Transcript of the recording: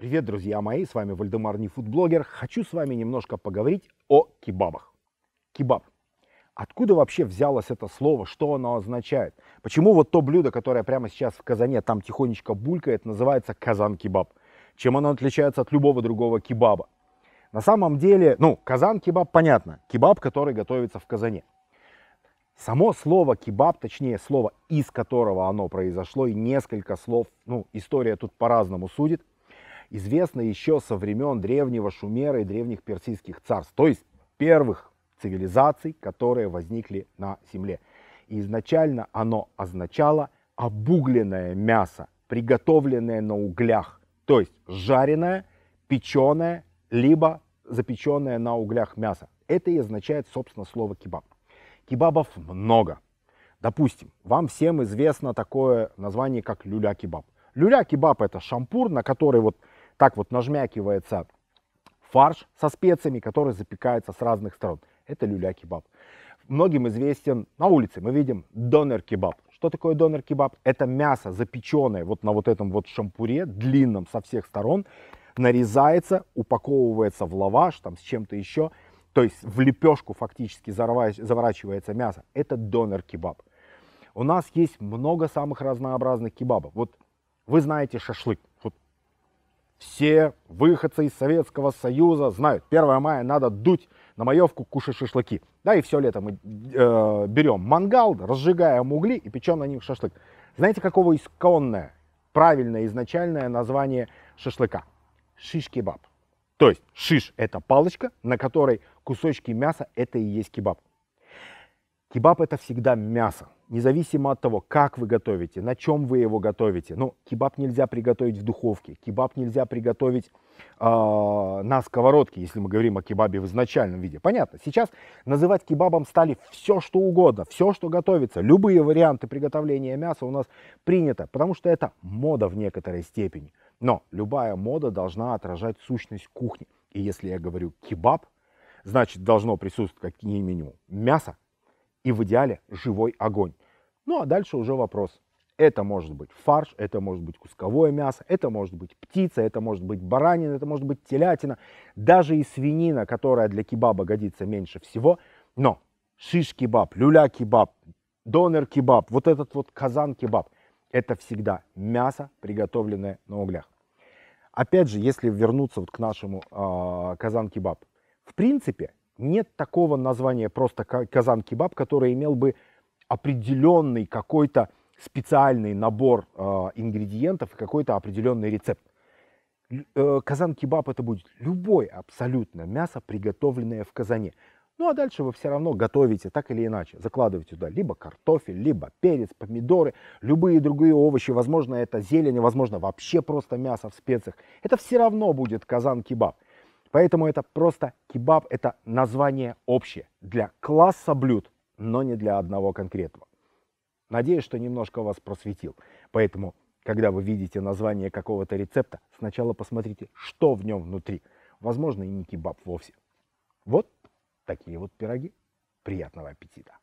Привет, друзья мои, с вами Вальдемар Нефудблогер. Хочу с вами немножко поговорить о кебабах. Кебаб. Откуда вообще взялось это слово, что оно означает? Почему вот то блюдо, которое прямо сейчас в казане, там тихонечко булькает, называется казан-кебаб? Чем оно отличается от любого другого кебаба? На самом деле, ну, казан-кебаб, понятно, кебаб, который готовится в казане. Само слово кебаб, точнее слово, из которого оно произошло, и несколько слов, ну, история тут по-разному судит – известно еще со времен древнего Шумера и древних персидских царств, то есть первых цивилизаций, которые возникли на Земле. И изначально оно означало обугленное мясо, приготовленное на углях, то есть жареное, печеное, либо запеченное на углях мясо. Это и означает, собственно, слово кебаб. Кебабов много. Допустим, вам всем известно такое название, как люля-кебаб. Люля-кебаб – это шампур, на который вот так вот нажмякивается фарш со специями, который запекается с разных сторон. Это люля-кебаб. Многим известен на улице, мы видим донер-кебаб. Что такое донер-кебаб? Это мясо, запеченное вот на вот этом вот шампуре, длинном со всех сторон, нарезается, упаковывается в лаваш, там с чем-то еще, то есть в лепешку фактически заворачивается мясо. Это донер-кебаб. У нас есть много самых разнообразных кебабов. Вот вы знаете шашлык. Все выходцы из Советского Союза знают, 1 мая надо дуть на маевку, кушать шашлыки. Да, и все лето мы э, берем мангал, разжигаем угли и печем на них шашлык. Знаете, какого исконное, правильное изначальное название шашлыка? Шиш-кебаб. То есть шиш – это палочка, на которой кусочки мяса – это и есть кебаб. Кебаб – это всегда мясо независимо от того, как вы готовите, на чем вы его готовите. Ну, кебаб нельзя приготовить в духовке, кебаб нельзя приготовить э, на сковородке, если мы говорим о кебабе в изначальном виде. Понятно, сейчас называть кебабом стали все, что угодно, все, что готовится. Любые варианты приготовления мяса у нас принято, потому что это мода в некоторой степени. Но любая мода должна отражать сущность кухни. И если я говорю кебаб, значит должно присутствовать как минимум мясо, и в идеале живой огонь. Ну а дальше уже вопрос. Это может быть фарш, это может быть кусковое мясо, это может быть птица, это может быть баранина, это может быть телятина, даже и свинина, которая для кебаба годится меньше всего. Но шиш-кебаб, люля-кебаб, донер-кебаб, вот этот вот казан-кебаб – это всегда мясо, приготовленное на углях. Опять же, если вернуться вот к нашему э, а, казан-кебаб, в принципе, нет такого названия просто казан-кебаб, который имел бы определенный какой-то специальный набор э, ингредиентов и какой-то определенный рецепт. Э, казан-кебаб это будет любое абсолютно мясо, приготовленное в казане. Ну а дальше вы все равно готовите так или иначе. Закладываете туда либо картофель, либо перец, помидоры, любые другие овощи. Возможно, это зелень, возможно, вообще просто мясо в специях. Это все равно будет казан-кебаб. Поэтому это просто кебаб, это название общее для класса блюд, но не для одного конкретного. Надеюсь, что немножко вас просветил. Поэтому, когда вы видите название какого-то рецепта, сначала посмотрите, что в нем внутри. Возможно, и не кебаб вовсе. Вот такие вот пироги. Приятного аппетита!